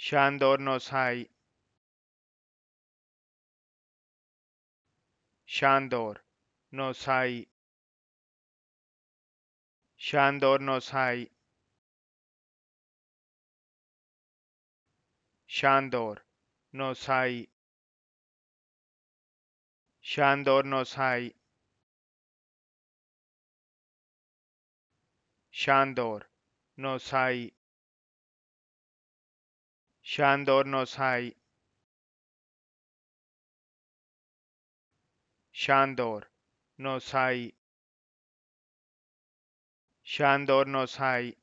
Shandor knows high. Shandor knows high. Shandor knows high. Shandor knows high. Shandor knows high. Shandor knows high. Shandor nos hay. Shandor hay. Shandor hay.